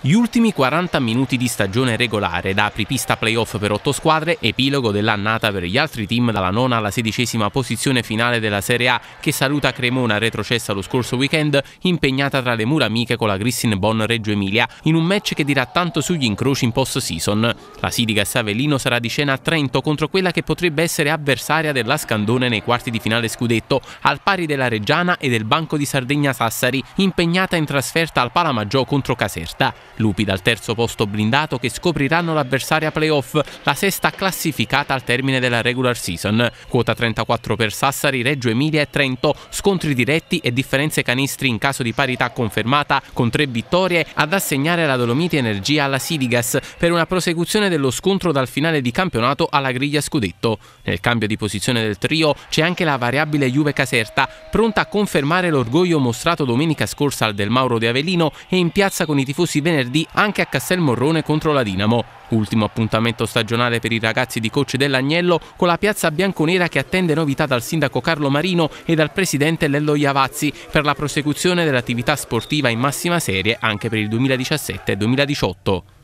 Gli ultimi 40 minuti di stagione regolare, da apripista playoff per 8 squadre, epilogo dell'annata per gli altri team dalla nona alla sedicesima posizione finale della Serie A che saluta Cremona retrocessa lo scorso weekend, impegnata tra le mura amiche con la Grissin Bon Reggio Emilia in un match che dirà tanto sugli incroci in post season. La Sidica Savellino sarà di scena a Trento contro quella che potrebbe essere avversaria della Scandone nei quarti di finale scudetto, al pari della Reggiana e del Banco di Sardegna Sassari, impegnata in trasferta al Palamaggiò contro Caserta. Lupi dal terzo posto blindato che scopriranno l'avversaria playoff, la sesta classificata al termine della regular season. Quota 34 per Sassari, Reggio Emilia e Trento, scontri diretti e differenze canistri in caso di parità confermata con tre vittorie ad assegnare la Dolomiti Energia alla Siligas per una prosecuzione dello scontro dal finale di campionato alla griglia scudetto. Nel cambio di posizione del trio c'è anche la variabile Juve Caserta, pronta a confermare l'orgoglio mostrato domenica scorsa al Del Mauro di Avellino e in piazza con i tifosi venezuelani venerdì anche a Castelmorrone contro la Dinamo. Ultimo appuntamento stagionale per i ragazzi di Coach dell'Agnello con la piazza bianconera che attende novità dal sindaco Carlo Marino e dal presidente Lello Iavazzi per la prosecuzione dell'attività sportiva in massima serie anche per il 2017-2018.